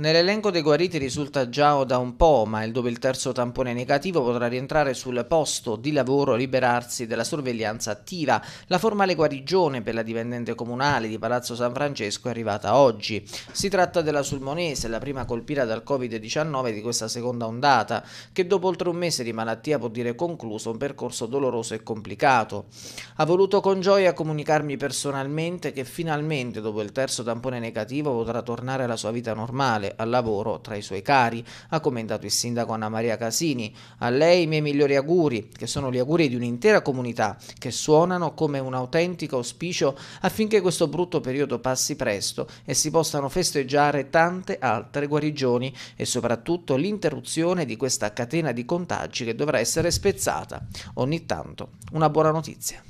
Nell'elenco dei guariti risulta Giao da un po', ma il dopo il terzo tampone negativo potrà rientrare sul posto di lavoro e liberarsi della sorveglianza attiva. La formale guarigione per la dipendente comunale di Palazzo San Francesco è arrivata oggi. Si tratta della sulmonese, la prima colpita dal Covid-19 di questa seconda ondata, che dopo oltre un mese di malattia può dire concluso un percorso doloroso e complicato. Ha voluto con gioia comunicarmi personalmente che finalmente dopo il terzo tampone negativo potrà tornare alla sua vita normale al lavoro tra i suoi cari, ha commentato il sindaco Anna Maria Casini. A lei i miei migliori auguri, che sono gli auguri di un'intera comunità, che suonano come un autentico auspicio affinché questo brutto periodo passi presto e si possano festeggiare tante altre guarigioni e soprattutto l'interruzione di questa catena di contagi che dovrà essere spezzata ogni tanto. Una buona notizia.